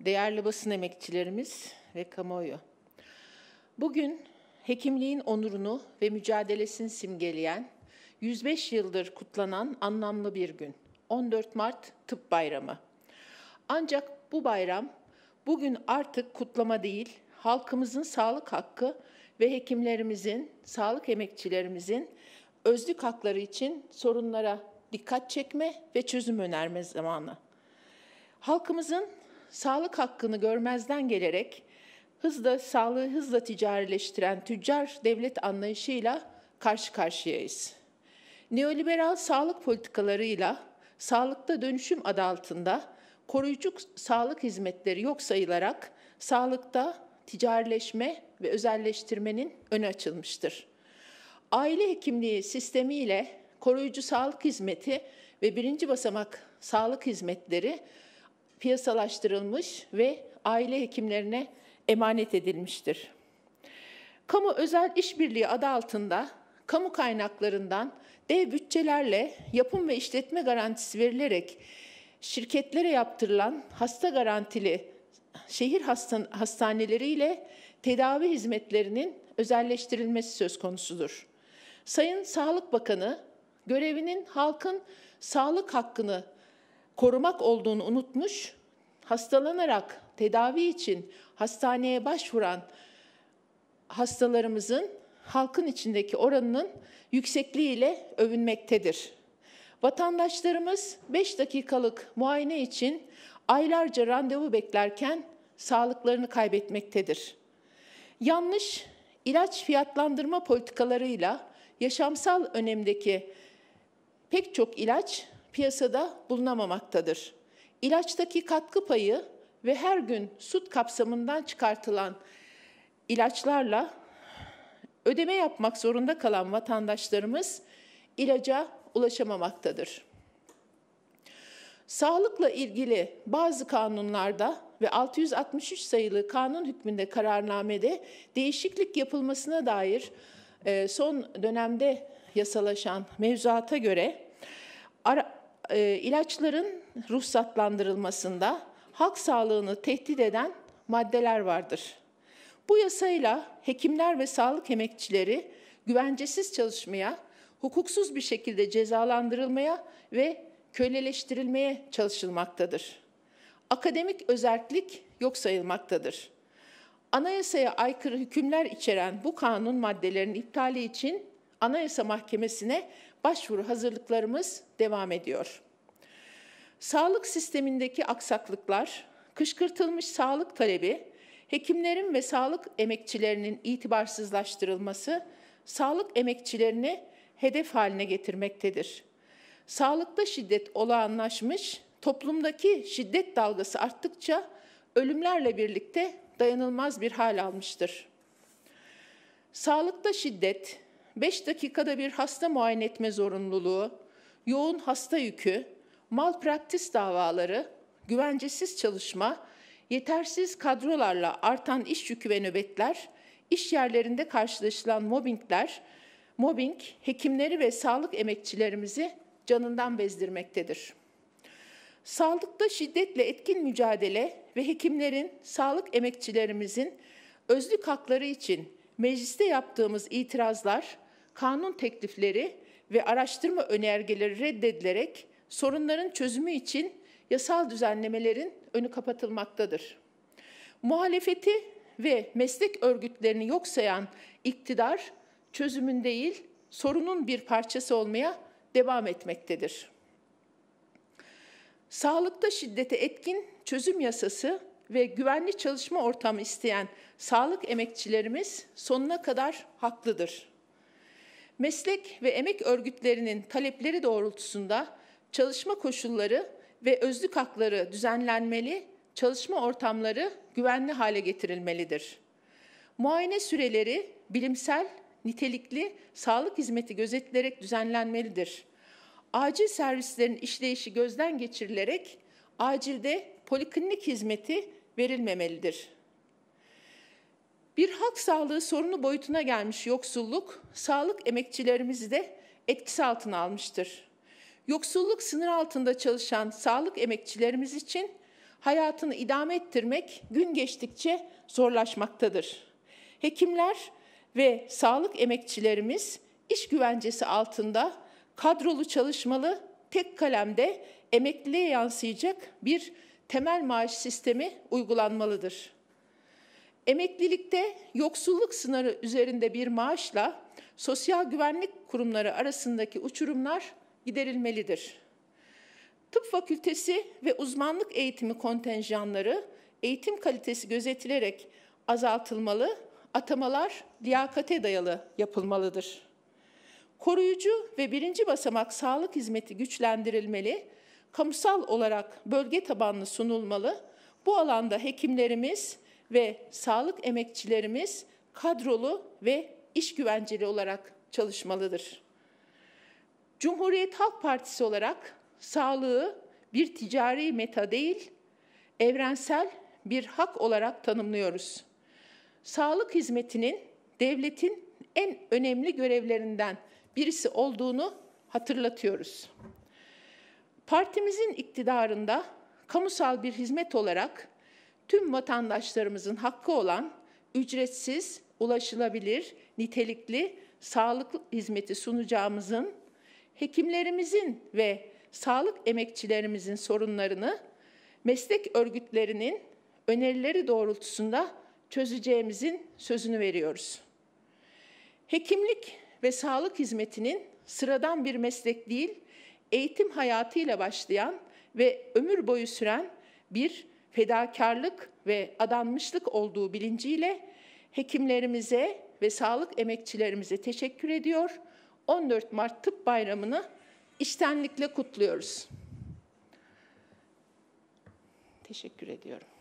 değerli basın emekçilerimiz ve kamuoyu. Bugün hekimliğin onurunu ve mücadelesini simgeleyen 105 yıldır kutlanan anlamlı bir gün. 14 Mart Tıp Bayramı. Ancak bu bayram bugün artık kutlama değil, halkımızın sağlık hakkı ve hekimlerimizin, sağlık emekçilerimizin özlük hakları için sorunlara dikkat çekme ve çözüm önerme zamanı. Halkımızın sağlık hakkını görmezden gelerek hızla sağlığı hızla ticarileştiren tüccar devlet anlayışıyla karşı karşıyayız. Neoliberal sağlık politikalarıyla sağlıkta dönüşüm adı altında koruyucu sağlık hizmetleri yok sayılarak sağlıkta ticarileşme ve özelleştirmenin önü açılmıştır. Aile hekimliği sistemiyle koruyucu sağlık hizmeti ve birinci basamak sağlık hizmetleri piyasalaştırılmış ve aile hekimlerine emanet edilmiştir. Kamu özel işbirliği adı altında kamu kaynaklarından dev bütçelerle yapım ve işletme garantisi verilerek şirketlere yaptırılan hasta garantili şehir hastaneleriyle tedavi hizmetlerinin özelleştirilmesi söz konusudur. Sayın Sağlık Bakanı görevinin halkın sağlık hakkını korumak olduğunu unutmuş, hastalanarak tedavi için hastaneye başvuran hastalarımızın halkın içindeki oranının yüksekliğiyle övünmektedir. Vatandaşlarımız 5 dakikalık muayene için aylarca randevu beklerken sağlıklarını kaybetmektedir. Yanlış ilaç fiyatlandırma politikalarıyla yaşamsal önemdeki pek çok ilaç piyasada bulunamamaktadır. İlaçtaki katkı payı ve her gün süt kapsamından çıkartılan ilaçlarla ödeme yapmak zorunda kalan vatandaşlarımız ilaca ulaşamamaktadır. Sağlıkla ilgili bazı kanunlarda ve 663 sayılı kanun hükmünde kararnamede değişiklik yapılmasına dair e, son dönemde yasalaşan mevzuata göre ara, e, ilaçların ruhsatlandırılmasında halk sağlığını tehdit eden maddeler vardır. Bu yasayla hekimler ve sağlık emekçileri güvencesiz çalışmaya, hukuksuz bir şekilde cezalandırılmaya ve köleleştirilmeye çalışılmaktadır. Akademik özellik yok sayılmaktadır. Anayasaya aykırı hükümler içeren bu kanun maddelerinin iptali için Anayasa Mahkemesi'ne başvuru hazırlıklarımız devam ediyor. Sağlık sistemindeki aksaklıklar, kışkırtılmış sağlık talebi, hekimlerin ve sağlık emekçilerinin itibarsızlaştırılması, sağlık emekçilerini hedef haline getirmektedir. Sağlıkta şiddet olağanlaşmış, toplumdaki şiddet dalgası arttıkça ölümlerle birlikte dayanılmaz bir hal almıştır. Sağlıkta şiddet, 5 dakikada bir hasta muayene etme zorunluluğu, yoğun hasta yükü, malpraktis davaları, güvencesiz çalışma, yetersiz kadrolarla artan iş yükü ve nöbetler, iş yerlerinde karşılaşılan mobbingler, mobbing hekimleri ve sağlık emekçilerimizi canından bezdirmektedir. Sağlıkta şiddetle etkin mücadele ve hekimlerin, sağlık emekçilerimizin özlük hakları için mecliste yaptığımız itirazlar kanun teklifleri ve araştırma önergeleri reddedilerek sorunların çözümü için yasal düzenlemelerin önü kapatılmaktadır. Muhalefeti ve meslek örgütlerini yok sayan iktidar çözümün değil sorunun bir parçası olmaya devam etmektedir. Sağlıkta şiddete etkin çözüm yasası ve güvenli çalışma ortamı isteyen sağlık emekçilerimiz sonuna kadar haklıdır. Meslek ve emek örgütlerinin talepleri doğrultusunda çalışma koşulları ve özlük hakları düzenlenmeli, çalışma ortamları güvenli hale getirilmelidir. Muayene süreleri bilimsel, nitelikli sağlık hizmeti gözetilerek düzenlenmelidir. Acil servislerin işleyişi gözden geçirilerek acilde poliklinik hizmeti verilmemelidir. Bir halk sağlığı sorunu boyutuna gelmiş yoksulluk, sağlık emekçilerimizi de etkisi altına almıştır. Yoksulluk sınır altında çalışan sağlık emekçilerimiz için hayatını idame ettirmek gün geçtikçe zorlaşmaktadır. Hekimler ve sağlık emekçilerimiz iş güvencesi altında kadrolu çalışmalı, tek kalemde emekliliğe yansıyacak bir temel maaş sistemi uygulanmalıdır. Emeklilikte yoksulluk sınırı üzerinde bir maaşla sosyal güvenlik kurumları arasındaki uçurumlar giderilmelidir. Tıp fakültesi ve uzmanlık eğitimi kontenjanları eğitim kalitesi gözetilerek azaltılmalı, atamalar liyakate dayalı yapılmalıdır. Koruyucu ve birinci basamak sağlık hizmeti güçlendirilmeli, kamusal olarak bölge tabanlı sunulmalı. Bu alanda hekimlerimiz, ve sağlık emekçilerimiz kadrolu ve iş güvenceli olarak çalışmalıdır. Cumhuriyet Halk Partisi olarak sağlığı bir ticari meta değil, evrensel bir hak olarak tanımlıyoruz. Sağlık hizmetinin devletin en önemli görevlerinden birisi olduğunu hatırlatıyoruz. Partimizin iktidarında kamusal bir hizmet olarak tüm vatandaşlarımızın hakkı olan ücretsiz, ulaşılabilir, nitelikli sağlık hizmeti sunacağımızın, hekimlerimizin ve sağlık emekçilerimizin sorunlarını meslek örgütlerinin önerileri doğrultusunda çözeceğimizin sözünü veriyoruz. Hekimlik ve sağlık hizmetinin sıradan bir meslek değil, eğitim hayatıyla başlayan ve ömür boyu süren bir fedakarlık ve adanmışlık olduğu bilinciyle hekimlerimize ve sağlık emekçilerimize teşekkür ediyor. 14 Mart Tıp Bayramı'nı içtenlikle kutluyoruz. Teşekkür ediyorum.